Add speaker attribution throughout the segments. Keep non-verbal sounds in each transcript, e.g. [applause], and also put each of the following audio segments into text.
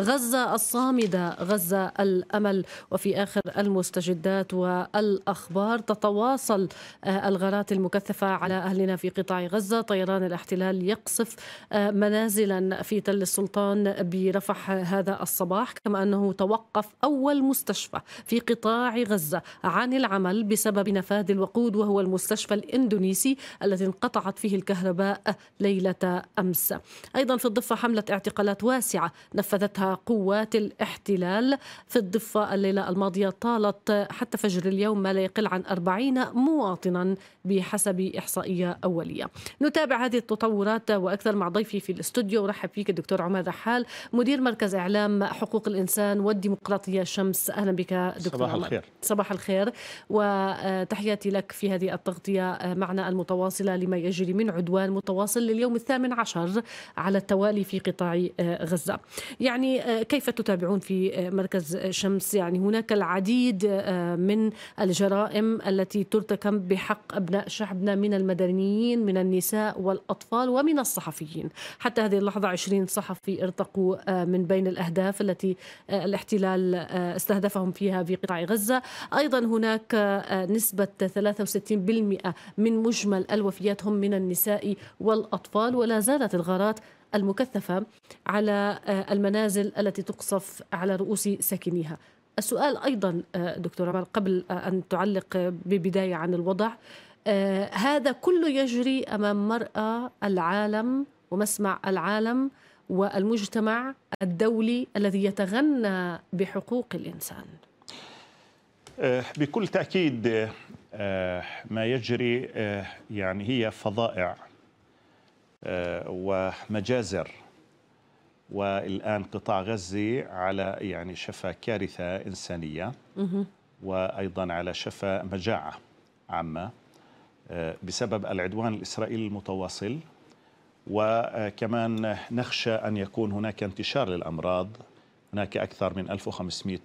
Speaker 1: غزة الصامدة غزة الأمل وفي آخر المستجدات والأخبار تتواصل آه، الغارات المكثفة على أهلنا في قطاع غزة طيران الاحتلال يقصف آه، منازلا في تل السلطان برفح هذا الصباح كما أنه توقف أول مستشفى في قطاع غزة عن العمل بسبب نفاذ الوقود وهو المستشفى الإندونيسي الذي انقطعت فيه الكهرباء ليلة أمس أيضا في الضفة حملة اعتقالات واسعة نفذتها قوات الاحتلال في الضفة الليلة الماضية طالت حتى فجر اليوم ما لا يقل عن 40 مواطنا بحسب إحصائية أولية نتابع هذه التطورات وأكثر مع ضيفي في الاستوديو ورحب فيك الدكتور عماد رحال مدير مركز إعلام حقوق الإنسان والديمقراطية شمس أهلا بك دكتور صباح الخير صباح الخير وتحياتي لك في هذه التغطية معنا المتواصلة لما يجري من عدوان متواصل لليوم الثامن عشر على التوالي في قطاع غزة يعني آه، كيف تتابعون في آه، مركز شمس يعني هناك العديد آه، من الجرائم التي ترتكب بحق أبناء شعبنا من المدنيين من النساء والأطفال ومن الصحفيين حتى هذه اللحظة 20 صحفي ارتقوا من بين الأهداف التي الاحتلال استهدفهم فيها في قطاع غزة أيضا هناك نسبة 63% من مجمل الوفيات هم من النساء والأطفال ولا زالت الغارات المكثفة على آه، المنازل التي تقصف على رؤوس ساكنيها السؤال أيضا آه، دكتور عمر قبل آه، أن تعلق ببداية عن الوضع هذا كله يجري أمام مراه العالم ومسمع العالم والمجتمع الدولي الذي يتغنى بحقوق الإنسان
Speaker 2: بكل تأكيد ما يجري يعني هي فظائع آه، ومجازر والآن قطاع غزة على يعني شفا كارثة إنسانية وأيضا على شفا مجاعة عامة آه، بسبب العدوان الإسرائيلي المتواصل وكمان نخشى أن يكون هناك انتشار للأمراض هناك أكثر من 1500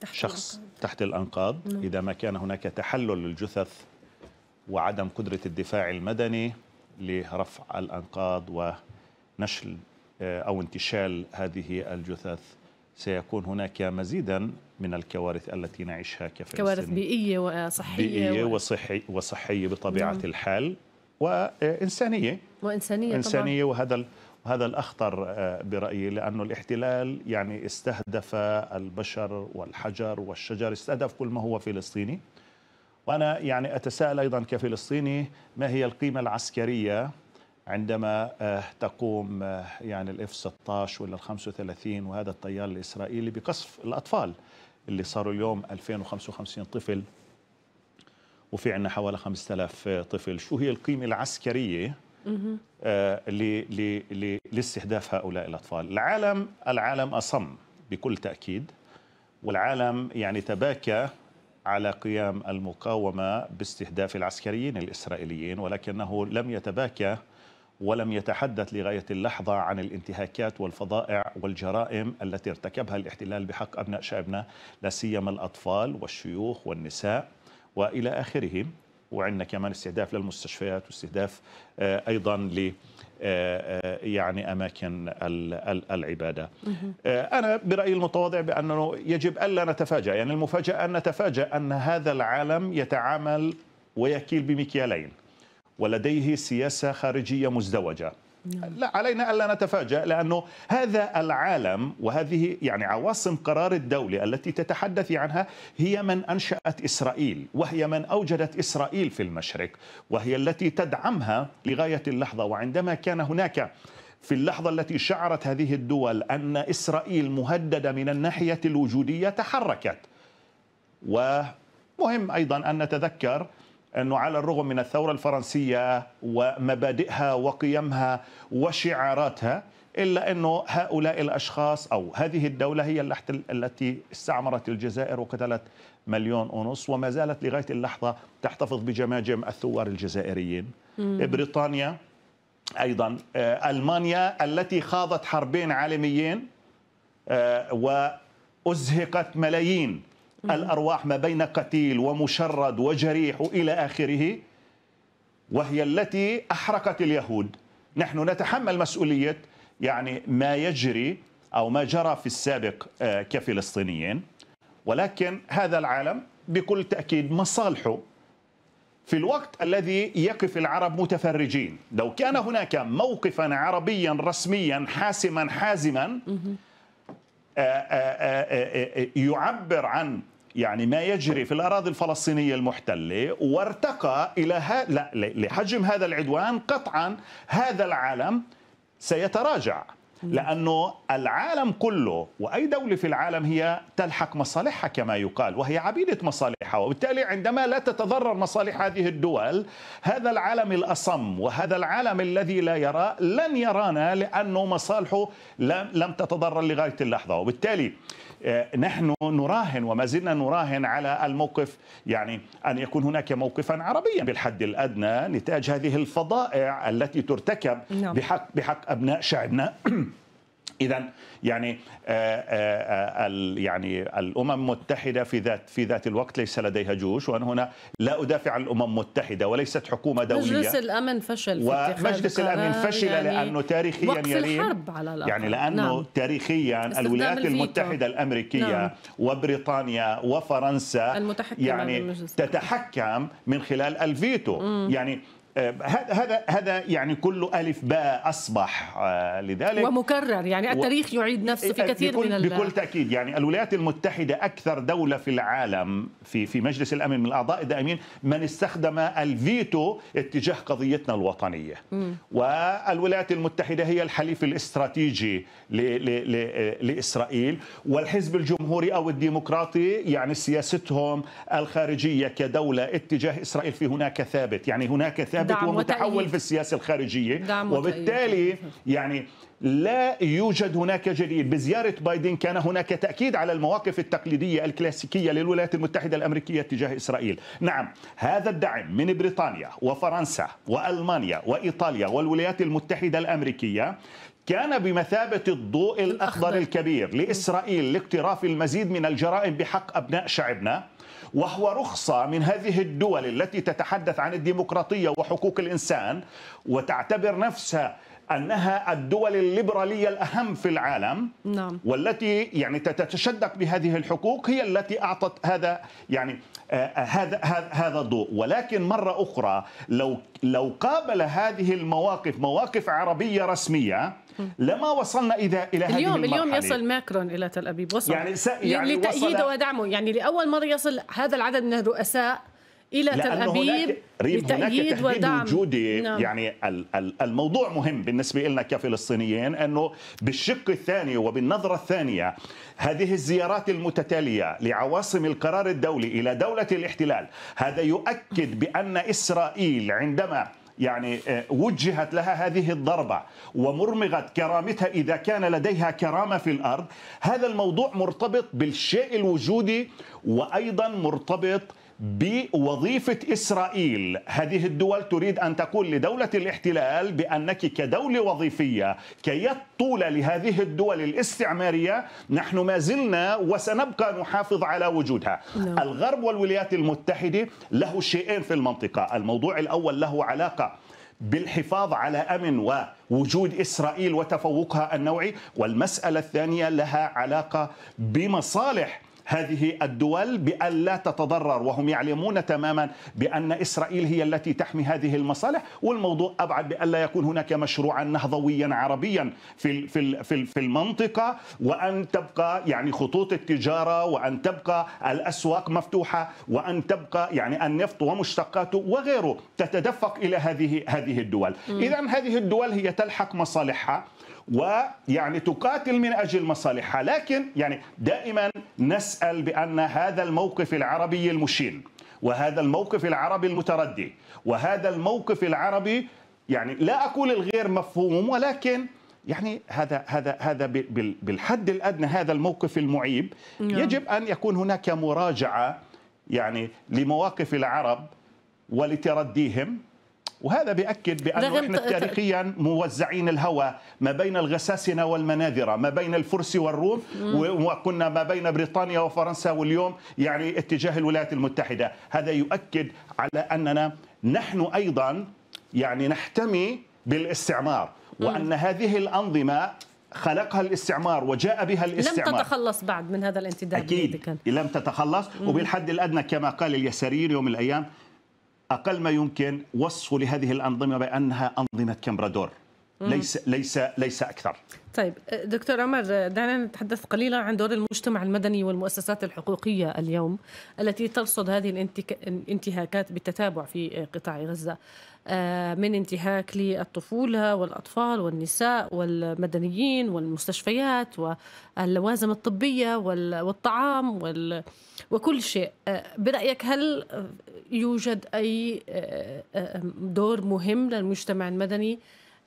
Speaker 2: تحت شخص الأنقاض. تحت الأنقاض نعم. إذا ما كان هناك تحلل للجثث وعدم قدرة الدفاع المدني لرفع الأنقاض ونشل آه، أو انتشال هذه الجثث سيكون هناك مزيدا من الكوارث التي نعيشها كفلسطينيين كوارث
Speaker 1: بيئية وصحية بيئية و...
Speaker 2: وصحي وصحية بطبيعة نعم. الحال وإنسانية
Speaker 1: وإنسانية إنسانية
Speaker 2: طبعا. وهذا وهذا الأخطر آه، برأيي لأنه الاحتلال يعني استهدف البشر والحجر والشجر استهدف كل ما هو فلسطيني وأنا يعني أتساءل أيضا كفلسطيني ما هي القيمة العسكرية عندما آه، تقوم آه، يعني الاف 16 ولا ال 35 وهذا الطيار الاسرائيلي بقصف الاطفال اللي صاروا اليوم 2055 طفل وفي عندنا حوالي 5000 طفل شو هي القيمه العسكريه آه، ل لاستهداف هؤلاء الاطفال العالم العالم اصم بكل تاكيد والعالم يعني تباكى على قيام المقاومة باستهداف العسكريين الإسرائيليين ولكنه لم يتباكى ولم يتحدث لغاية اللحظة عن الانتهاكات والفظائع والجرائم التي ارتكبها الاحتلال بحق أبناء شعبنا لا سيما الأطفال والشيوخ والنساء وإلى آخره وعندنا كمان استهداف للمستشفيات واستهداف آه، أيضا آه، آه، يعني اماكن العباده. آه، انا برايي المتواضع بانه يجب الا نتفاجا، يعني المفاجاه ان نتفاجا ان هذا العالم يتعامل ويكيل بمكيالين ولديه سياسه خارجيه مزدوجه. نعم. لا علينا الا نتفاجا لانه هذا العالم وهذه يعني عواصم قرار الدوله التي تتحدث عنها هي من انشات اسرائيل وهي من اوجدت اسرائيل في المشرق وهي التي تدعمها لغايه اللحظه وعندما كان هناك في اللحظة التي شعرت هذه الدول أن إسرائيل مهددة من الناحية الوجودية تحركت ومهم أيضا أن نتذكر أنه على الرغم من الثورة الفرنسية ومبادئها وقيمها وشعاراتها إلا أنه هؤلاء الأشخاص أو هذه الدولة هي التي استعمرت الجزائر وقتلت مليون ونص وما زالت لغاية اللحظة تحتفظ بجماجم الثوار الجزائريين مم. بريطانيا أيضا آه، ألمانيا التي خاضت حربين عالميين آه، وأزهقت ملايين الأرواح ما بين قتيل ومشرد وجريح وإلى آخره وهي التي أحرقت اليهود نحن نتحمل مسؤولية يعني ما يجري أو ما جرى في السابق آه، كفلسطينيين ولكن هذا العالم بكل تأكيد مصالحه في الوقت الذي يقف العرب متفرجين لو كان هناك موقفا عربيا رسميا حاسما حازما آه، آه، يعبر عن يعني ما يجري في الأراضي الفلسطينية المحتلة وارتقى إلى ها لا لحجم هذا العدوان قطعا هذا العالم سيتراجع لأنه العالم كله وأي دولة في العالم هي تلحق مصالحها كما يقال وهي عبيدة مصالحها وبالتالي عندما لا تتضرر مصالح هذه الدول هذا العالم الأصم وهذا العالم الذي لا يرى لن يرانا لأنه مصالحه لم تتضرر لغاية اللحظة وبالتالي آه، نحن نراهن وما زلنا نراهن على الموقف يعني أن يكون هناك موقفا عربيا بالحد الأدنى نتاج هذه الفضائع التي ترتكب نعم. بحق, بحق أبناء شعبنا [clears throat] اذا يعني آه، آه، آه، يعني الامم المتحده في ذات في ذات الوقت ليس لديها جيوش وانا هنا لا ادافع عن الامم المتحده وليست حكومه دوليه مجلس
Speaker 1: الامن فشل في ومجلس الامن فشل يعني لانه تاريخيا وقف الحرب على الأقل. يعني لانه نعم.
Speaker 2: تاريخيا الولايات الفيتو. المتحده الامريكيه نعم. وبريطانيا وفرنسا يعني تتحكم من خلال الفيتو مم. يعني آه، هذا هذا يعني كله الف باء اصبح آه، لذلك
Speaker 1: ومكرر يعني التاريخ يعيد نفسه في آه، كثير بكل من بكل
Speaker 2: تاكيد يعني الولايات المتحده اكثر دوله في العالم في في مجلس الامن من الاعضاء الدائمين من استخدم الفيتو اتجاه قضيتنا الوطنيه م. والولايات المتحده هي الحليف الاستراتيجي ل... ل... ل... لاسرائيل والحزب الجمهوري او الديمقراطي يعني سياستهم الخارجيه كدوله اتجاه اسرائيل في هناك ثابت يعني هناك ثابت ثابت ومتحول في السياسه الخارجيه وبالتالي يعني لا يوجد هناك جديد بزيارة بايدن كان هناك تأكيد على المواقف التقليدية الكلاسيكية للولايات المتحدة الأمريكية تجاه إسرائيل نعم هذا الدعم من بريطانيا وفرنسا وألمانيا وإيطاليا والولايات المتحدة الأمريكية كان بمثابة الضوء الأخضر الكبير لإسرائيل لاقتراف المزيد من الجرائم بحق أبناء شعبنا وهو رخصة من هذه الدول التي تتحدث عن الديمقراطية وحقوق الإنسان وتعتبر نفسها أنها الدول الليبرالية الأهم في العالم نعم. والتي يعني تتشدق بهذه الحقوق هي التي أعطت هذا يعني آه، آه، هذا هذا الضوء ولكن مرة أخرى لو لو قابل هذه المواقف مواقف عربية رسمية لما وصلنا إذا إلى هذه اليوم المرحلة اليوم يصل
Speaker 1: ماكرون إلى تل أبيب وصل يعني, س... يعني لتأييده ودعمه يعني لأول مرة يصل هذا العدد من الرؤساء الى تل ابيب لتأييد ودعم وجودي نعم. يعني
Speaker 2: الموضوع مهم بالنسبه لنا كفلسطينيين انه بالشق الثاني وبالنظره الثانيه هذه الزيارات المتتاليه لعواصم القرار الدولي الى دوله الاحتلال هذا يؤكد بان اسرائيل عندما يعني آه، وجهت لها هذه الضربة ومرمغت كرامتها إذا كان لديها كرامة في الأرض هذا الموضوع مرتبط بالشيء الوجودي وأيضا مرتبط بوظيفة إسرائيل هذه الدول تريد أن تقول لدولة الاحتلال بأنك كدولة وظيفية كي طول لهذه الدول الاستعمارية نحن ما زلنا وسنبقى نحافظ على وجودها لا. نعم. الغرب والولايات المتحدة له شيئين في المنطقة الموضوع الأول له علاقة بالحفاظ على امن ووجود اسرائيل وتفوقها النوعي والمساله الثانيه لها علاقه بمصالح هذه الدول بأن لا تتضرر وهم يعلمون تماما بأن إسرائيل هي التي تحمي هذه المصالح والموضوع أبعد بأن لا يكون هناك مشروعا نهضويا عربيا في في في المنطقة وأن تبقى يعني خطوط التجارة وأن تبقى الأسواق مفتوحة وأن تبقى يعني النفط ومشتقاته وغيره تتدفق إلى هذه هذه الدول إذا هذه الدول هي تلحق مصالحها ويعني تقاتل من أجل مصالحها لكن يعني دائما نسأل بأن هذا الموقف العربي المشين وهذا الموقف العربي المتردي وهذا الموقف العربي يعني لا أقول الغير مفهوم ولكن يعني هذا هذا هذا بالحد الادنى هذا الموقف المعيب نعم. يجب ان يكون هناك مراجعه يعني لمواقف العرب ولترديهم وهذا بيأكد بأنه احنا تاريخيا موزعين الهوى ما بين الغساسنة والمناذرة ما بين الفرس والروم وكنا ما بين بريطانيا وفرنسا واليوم يعني اتجاه الولايات المتحدة هذا يؤكد على أننا نحن أيضا يعني نحتمي بالاستعمار وأن هذه الأنظمة خلقها الاستعمار وجاء بها الاستعمار لم
Speaker 1: تتخلص بعد من هذا الانتداب أكيد
Speaker 2: لم تتخلص وبالحد الأدنى كما قال اليساريين يوم الأيام أقل ما يمكن وصف لهذه الأنظمة بأنها أنظمة كمبرادور ليس ليس ليس اكثر
Speaker 1: طيب دكتور عمر دعنا نتحدث قليلا عن دور المجتمع المدني والمؤسسات الحقوقيه اليوم التي ترصد هذه الانتهاكات بالتتابع في قطاع غزه آه، من انتهاك للطفوله والاطفال والنساء والمدنيين والمستشفيات واللوازم الطبيه والطعام وكل شيء آه، برايك هل يوجد اي آه، دور مهم للمجتمع المدني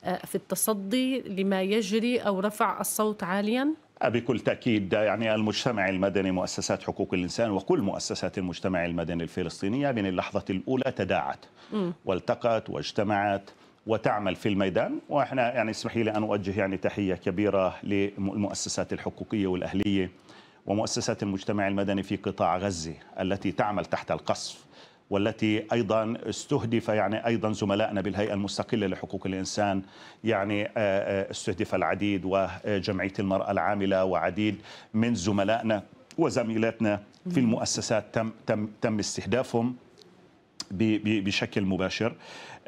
Speaker 1: في التصدي لما يجري أو رفع الصوت عالياً؟
Speaker 2: بكل تأكيد يعني المجتمع المدني مؤسسات حقوق الإنسان وكل مؤسسات المجتمع المدني الفلسطينية من اللحظة الأولى تداعت والتقت واجتمعت وتعمل في الميدان واحنا يعني اسمحي لي ان اوجه يعني تحيه كبيره للمؤسسات الحقوقيه والاهليه ومؤسسات المجتمع المدني في قطاع غزه التي تعمل تحت القصف والتي ايضا استهدف يعني ايضا زملائنا بالهيئه المستقله لحقوق الانسان يعني آه، آه، استهدف العديد وجمعيه المراه العامله وعديد من زملائنا وزميلاتنا في المؤسسات تم تم تم استهدافهم بشكل مباشر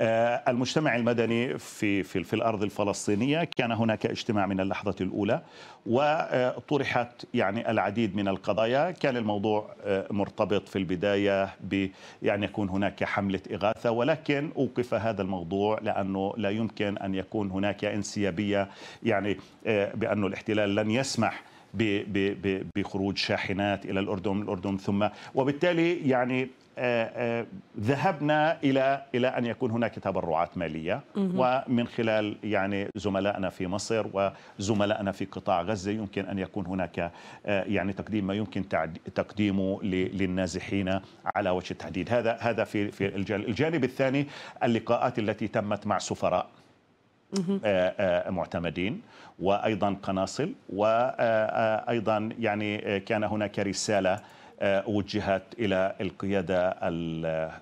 Speaker 2: آه، المجتمع المدني في, في, في الأرض الفلسطينية كان هناك اجتماع من اللحظة الأولى وطرحت يعني العديد من القضايا كان الموضوع آه، مرتبط في البداية ب يعني يكون هناك حملة إغاثة ولكن أوقف هذا الموضوع لأنه لا يمكن أن يكون هناك انسيابية يعني آه، بانه الاحتلال لن يسمح بخروج شاحنات الى الاردن الاردن ثم وبالتالي يعني آه، آه، ذهبنا الى الى ان يكون هناك تبرعات ماليه ومن خلال يعني زملائنا في مصر وزملائنا في قطاع غزه يمكن ان يكون هناك آه، يعني تقديم ما يمكن تقديمه للنازحين على وجه التحديد هذا هذا في في الجانب, الجانب الثاني اللقاءات التي تمت مع سفراء معتمدين وايضا قناصل وايضا يعني كان هناك رساله آه، وجهت الى القياده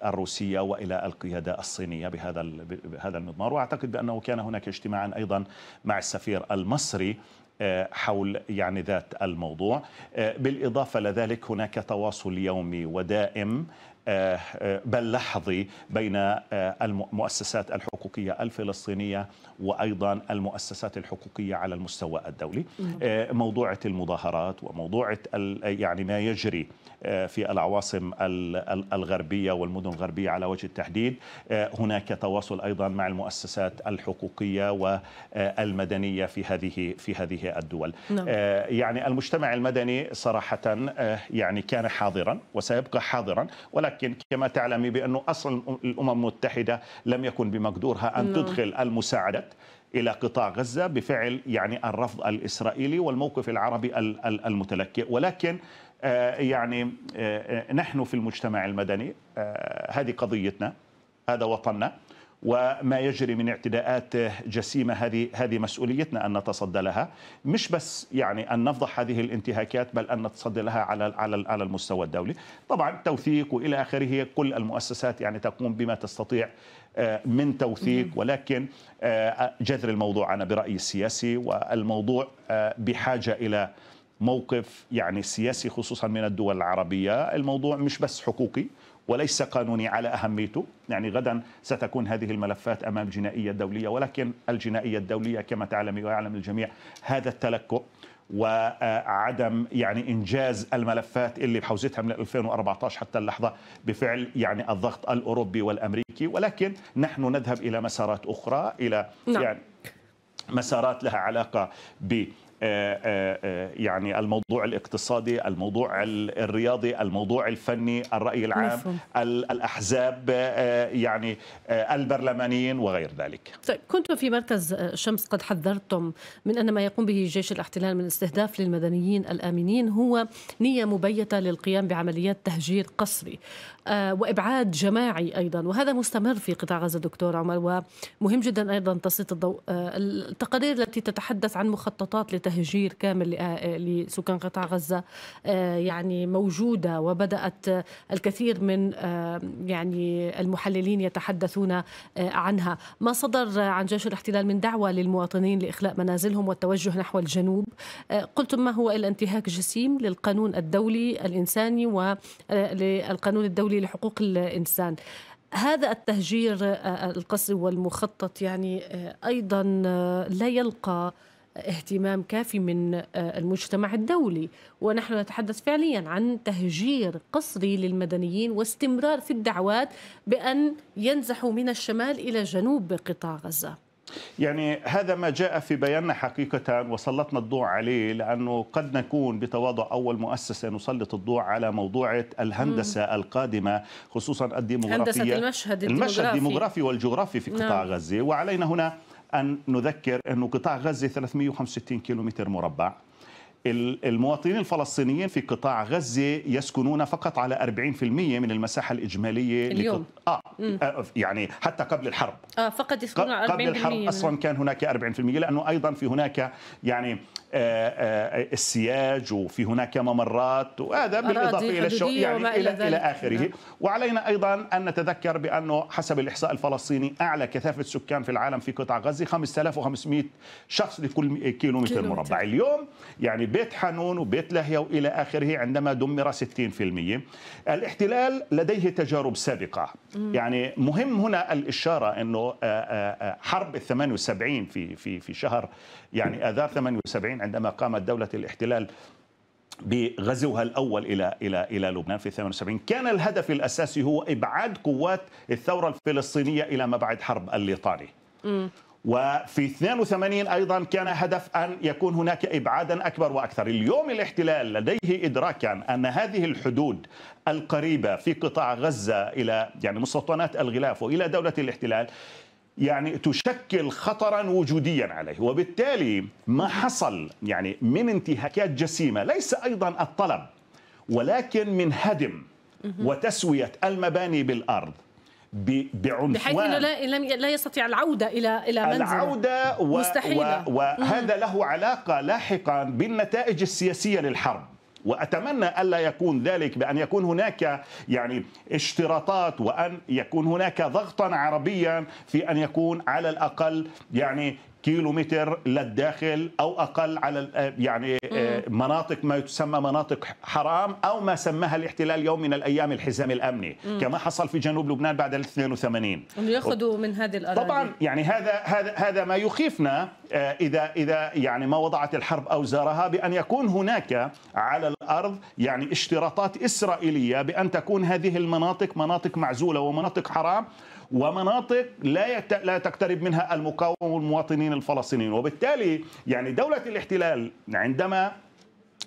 Speaker 2: الروسيه والى القياده الصينيه بهذا بهذا المضمار واعتقد بانه كان هناك اجتماعا ايضا مع السفير المصري آه، حول يعني ذات الموضوع آه، بالإضافة لذلك هناك تواصل يومي ودائم آه، آه، بل لحظي بين آه، المؤسسات الحقوقية الفلسطينية وأيضا المؤسسات الحقوقية على المستوى الدولي موضوعة المظاهرات وموضوعة يعني ما يجري في العواصم الغربية والمدن الغربية على وجه التحديد هناك تواصل أيضا مع المؤسسات الحقوقية والمدنية في هذه في هذه الدول نعم. يعني المجتمع المدني صراحة يعني كان حاضرا وسيبقى حاضرا ولكن لكن كما تعلمي بأنه أصلا الأمم المتحدة لم يكن بمقدورها أن نعم. تدخل المساعدة الى قطاع غزه بفعل يعني الرفض الاسرائيلي والموقف العربي المتلكئ ولكن آه، يعني آه، آه، نحن في المجتمع المدني هذه قضيتنا هذا وطننا وما يجري من اعتداءات جسيمه هذه هذه مسؤوليتنا ان نتصدى لها مش بس يعني ان نفضح هذه الانتهاكات بل ان نتصدى لها على على على المستوى الدولي طبعا توثيق والى اخره كل المؤسسات يعني تقوم بما تستطيع آه، من توثيق ولكن آه، جذر الموضوع انا برايي السياسي والموضوع آه، بحاجه الى موقف يعني سياسي خصوصا من الدول العربيه الموضوع مش بس حقوقي وليس قانوني على أهميته يعني غدا ستكون هذه الملفات أمام الجنائية الدولية ولكن الجنائية الدولية كما تعلم ويعلم الجميع هذا التلكؤ وعدم يعني انجاز الملفات اللي بحوزتها من 2014 حتى اللحظه بفعل يعني الضغط الاوروبي والامريكي ولكن نحن نذهب الى مسارات اخرى الى نعم. يعني مسارات لها علاقه ب آه، آه، آه، يعني الموضوع الاقتصادي الموضوع الرياضي الموضوع الفني الرأي العام مفهوم. الأحزاب يعني البرلمانيين وغير ذلك
Speaker 1: طيب كنتم في مركز شمس قد حذرتم من أن ما يقوم به جيش الاحتلال من استهداف للمدنيين الآمنين هو نية مبيتة للقيام بعمليات تهجير قسري آه، وابعاد جماعي ايضا وهذا مستمر في قطاع غزه دكتور عمر ومهم جدا ايضا تسليط الضوء آه، التقارير التي تتحدث عن مخططات لتهجير كامل لسكان قطاع غزه آه، يعني موجوده وبدات الكثير من يعني المحللين يتحدثون عنها ما صدر عن جيش الاحتلال من دعوه للمواطنين لاخلاء منازلهم والتوجه نحو الجنوب قلتم ما هو الا انتهاك جسيم للقانون الدولي الانساني وللقانون الدولي الدولي لحقوق الإنسان هذا التهجير آه، آه، القسري والمخطط يعني آه، أيضا لا يلقى اهتمام كافي من المجتمع الدولي ونحن نتحدث فعليا عن تهجير قسري للمدنيين واستمرار في الدعوات بأن ينزحوا من الشمال إلى جنوب قطاع غزة
Speaker 2: يعني هذا ما جاء في بياننا حقيقة وسلطنا الضوء عليه لأنه قد نكون بتواضع أول مؤسسة نسلط الضوء على موضوع الهندسة مم. القادمة خصوصا الديموغرافية هندسة المشهد المشهد الديموغرافي والجغرافي في قطاع نعم. غزة وعلينا هنا أن نذكر أن قطاع غزة 365 كيلومتر مربع المواطنين الفلسطينيين في قطاع غزة يسكنون فقط على 40% من المساحة الإجمالية اليوم لقط... آه آه، يعني حتى قبل الحرب
Speaker 1: آه فقد قبل الحرب اصلا
Speaker 2: كان هناك 40% لانه ايضا في هناك يعني آه، آه، السياج وفي هناك ممرات وهذا بالاضافه الى الشو... يعني الى الى اخره نعم. وعلينا ايضا ان نتذكر بانه حسب الاحصاء الفلسطيني اعلى كثافه سكان في العالم في قطاع غزه 5500 شخص لكل كيلو متر مربع اليوم يعني بيت حنون وبيت لاهيا والى اخره عندما دمر 60% الاحتلال لديه تجارب سابقه مم. يعني مهم هنا الاشاره انه آه، حرب ال 78 في في في شهر يعني اذار 78 1949 عندما قامت دولة الاحتلال بغزوها الاول الى الى الى لبنان في 78 كان الهدف الاساسي هو ابعاد قوات الثوره الفلسطينيه الى مبعد حرب الليطاني وفي 82 ايضا كان هدف ان يكون هناك ابعادا اكبر واكثر، اليوم الاحتلال لديه ادراكا ان هذه الحدود القريبه في قطاع غزه الى يعني مستوطنات الغلاف والى دوله الاحتلال يعني تشكل خطرا وجوديا عليه وبالتالي ما حصل يعني من انتهاكات جسيمة ليس أيضا الطلب ولكن من هدم وتسوية المباني بالأرض بعنفوان بحيث انه لا
Speaker 1: لا يستطيع العوده الى الى منزله العوده و مستحيلة. و
Speaker 2: وهذا له علاقه لاحقا بالنتائج السياسيه للحرب واتمنى الا يكون ذلك بان يكون هناك يعني اشتراطات وان يكون هناك ضغطا عربيا في ان يكون على الاقل يعني كيلومتر للداخل او اقل على آه، يعني آه، مناطق ما تسمى مناطق حرام او ما سماها الاحتلال يوم من الايام الحزام الامني كما حصل في جنوب لبنان بعد ال 82 ياخذوا
Speaker 1: من هذه الاراضي طبعا
Speaker 2: يعني هذا هذا هذا ما يخيفنا آه، اذا اذا يعني ما وضعت الحرب اوزارها بان يكون هناك على الارض يعني اشتراطات اسرائيليه بان تكون هذه المناطق مناطق معزوله ومناطق حرام ومناطق لا يت... لا تقترب منها المقاومه والمواطنين الفلسطينيين وبالتالي يعني دوله الاحتلال عندما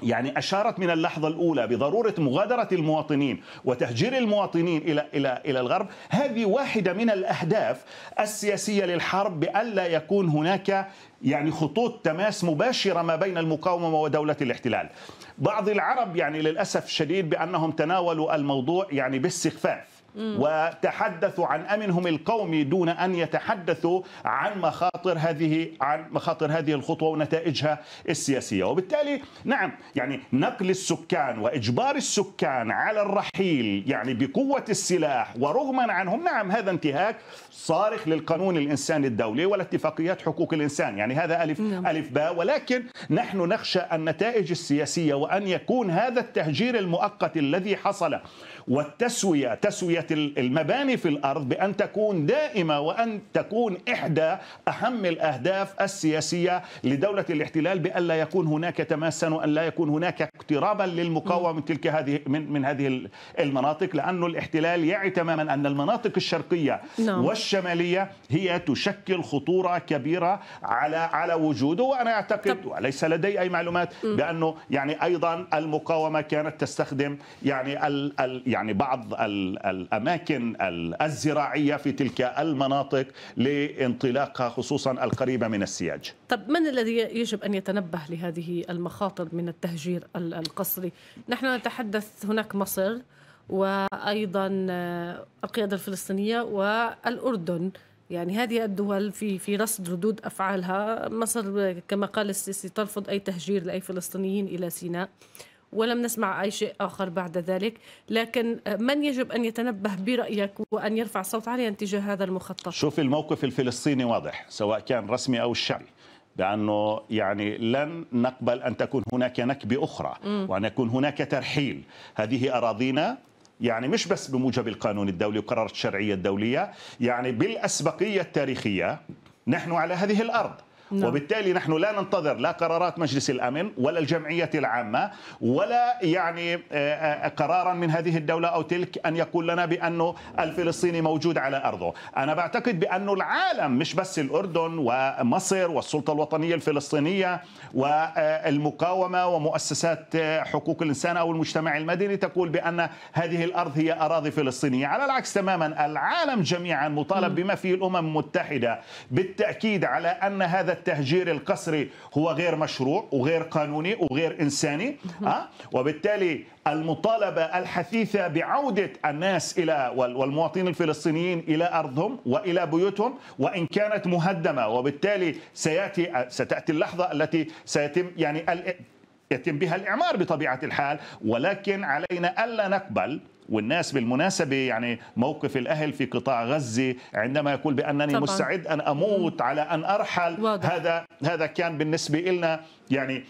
Speaker 2: يعني اشارت من اللحظه الاولى بضروره مغادره المواطنين وتهجير المواطنين الى الى الى الغرب، هذه واحده من الاهداف السياسيه للحرب بألا يكون هناك يعني خطوط تماس مباشرة ما بين المقاومة ودولة الاحتلال بعض العرب يعني للأسف الشديد بأنهم تناولوا الموضوع يعني باستخفاف وتحدثوا عن امنهم القومي دون ان يتحدثوا عن مخاطر هذه عن مخاطر هذه الخطوه ونتائجها السياسيه، وبالتالي نعم يعني نقل السكان واجبار السكان على الرحيل يعني بقوه السلاح ورغما عنهم نعم هذا انتهاك صارخ للقانون الانساني الدولي والاتفاقيات حقوق الانسان، يعني هذا الف نعم. الف باء ولكن نحن نخشى النتائج السياسيه وان يكون هذا التهجير المؤقت الذي حصل والتسوية تسوية المباني في الأرض بأن تكون دائمة وأن تكون إحدى أهم الأهداف السياسية لدولة الاحتلال بان لا يكون هناك تماسا وأن لا يكون هناك اقترابا للمقاومة من تلك هذه من, من هذه المناطق لأن الاحتلال يعي تماما أن المناطق الشرقية نعم. والشمالية هي تشكل خطورة كبيرة على على وجوده وأنا أعتقد وليس لدي أي معلومات بأنه يعني أيضا المقاومة كانت تستخدم يعني ال ال يعني يعني بعض الأماكن الزراعية في تلك المناطق لانطلاقها خصوصا القريبة من السياج
Speaker 1: طب من الذي يجب أن يتنبه لهذه المخاطر من التهجير القسري نحن نتحدث هناك مصر وأيضا القيادة الفلسطينية والأردن يعني هذه الدول في في رصد ردود افعالها مصر كما قال السيسي ترفض اي تهجير لاي فلسطينيين الى سيناء ولم نسمع أي شيء آخر بعد ذلك لكن من يجب أن يتنبه برأيك وأن يرفع صوت عاليا تجاه هذا المخطط شوف
Speaker 2: الموقف الفلسطيني واضح سواء كان رسمي أو الشعبي بأنه يعني لن نقبل أن تكون هناك نكبة أخرى وأن يكون هناك ترحيل هذه أراضينا يعني مش بس بموجب القانون الدولي وقرار الشرعية الدولية يعني بالأسبقية التاريخية نحن على هذه الأرض نعم. وبالتالي نحن لا ننتظر لا قرارات مجلس الأمن ولا الجمعية العامة ولا يعني آه، آه، قرارا من هذه الدولة أو تلك أن يقول لنا بأنه الفلسطيني موجود على أرضه أنا بعتقد بأنه العالم مش بس الأردن ومصر والسلطة الوطنية الفلسطينية والمقاومة ومؤسسات آه، حقوق الإنسان أو المجتمع المدني تقول بأن هذه الأرض هي أراضي فلسطينية على العكس تماما العالم جميعا مطالب بما فيه الأمم المتحدة بالتأكيد على أن هذا التهجير القسري هو غير مشروع وغير قانوني وغير إنساني أه؟ وبالتالي المطالبة الحثيثة بعودة الناس إلى والمواطنين الفلسطينيين إلى أرضهم وإلى بيوتهم وإن كانت مهدمة وبالتالي سيأتي ستأتي اللحظة التي سيتم يعني يتم بها الإعمار بطبيعة الحال ولكن علينا ألا نقبل والناس بالمناسبة يعني موقف الأهل في قطاع غزة عندما يقول بأنني طبعا. مستعد أن أموت على أن أرحل واضح. هذا هذا كان بالنسبة لنا يعني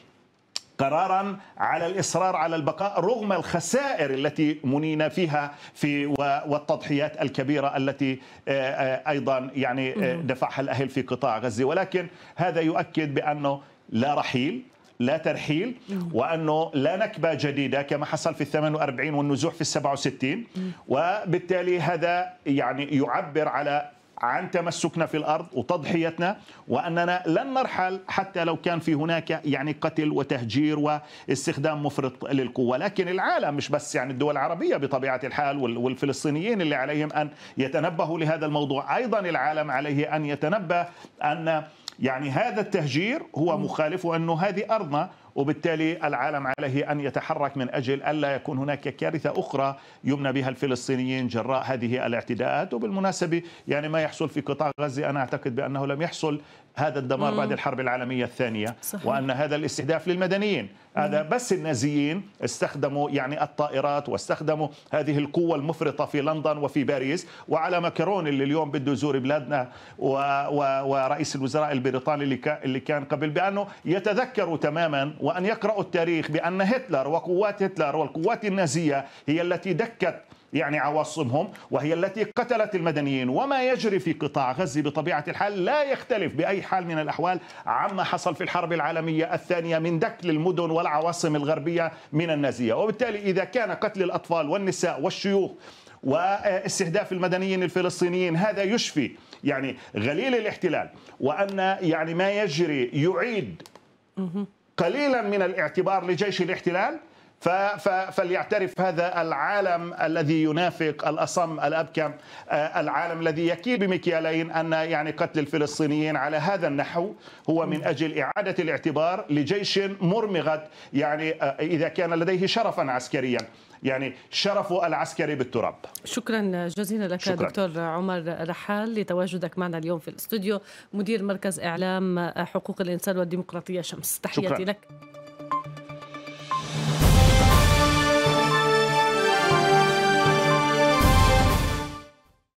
Speaker 2: قرارا على الاصرار على البقاء رغم الخسائر التي منينا فيها في والتضحيات الكبيره التي ايضا يعني دفعها الاهل في قطاع غزه ولكن هذا يؤكد بانه لا رحيل لا ترحيل وأنه لا نكبة جديدة كما حصل في الثمان وأربعين والنزوح في السبعة وستين وبالتالي هذا يعني يعبر على عن تمسكنا في الارض وتضحيتنا واننا لن نرحل حتى لو كان في هناك يعني قتل وتهجير واستخدام مفرط للقوه، لكن العالم مش بس يعني الدول العربيه بطبيعه الحال والفلسطينيين اللي عليهم ان يتنبهوا لهذا الموضوع، ايضا العالم عليه ان يتنبه ان يعني هذا التهجير هو مخالف وأنه هذه أرضنا وبالتالي العالم عليه أن يتحرك من أجل ألا يكون هناك كارثة أخرى يمنى بها الفلسطينيين جراء هذه الاعتداءات وبالمناسبة يعني ما يحصل في قطاع غزة أنا أعتقد بأنه لم يحصل هذا الدمار مم. بعد الحرب العالمية الثانية صحيح. وأن هذا الاستهداف للمدنيين هذا بس النازيين استخدموا يعني الطائرات واستخدموا هذه القوة المفرطة في لندن وفي باريس وعلى ماكرون اللي اليوم بده يزور بلادنا و و ورئيس الوزراء البريطاني اللي, اللي كان قبل بأنه يتذكروا تماما وأن يقرأوا التاريخ بأن هتلر وقوات هتلر والقوات النازية هي التي دكت يعني عواصمهم وهي التي قتلت المدنيين وما يجري في قطاع غزة بطبيعة الحال لا يختلف بأي حال من الأحوال عما حصل في الحرب العالمية الثانية من دكل المدن والعواصم الغربية من النازية وبالتالي إذا كان قتل الأطفال والنساء والشيوخ واستهداف المدنيين الفلسطينيين هذا يشفي يعني غليل الاحتلال وأن يعني ما يجري يعيد قليلا من الاعتبار لجيش الاحتلال فليعترف هذا العالم الذي ينافق الأصم الأبكم آه، العالم الذي يكيل بمكيالين أن يعني قتل الفلسطينيين على هذا النحو هو من أجل إعادة الاعتبار لجيش مرمغة يعني آه، إذا كان لديه شرفا عسكريا يعني شرفه العسكري بالتراب
Speaker 1: شكرا جزيلا لك شكرا. دكتور عمر رحال لتواجدك معنا اليوم في الاستوديو مدير مركز إعلام حقوق الإنسان والديمقراطية شمس تحياتي شكرا. لك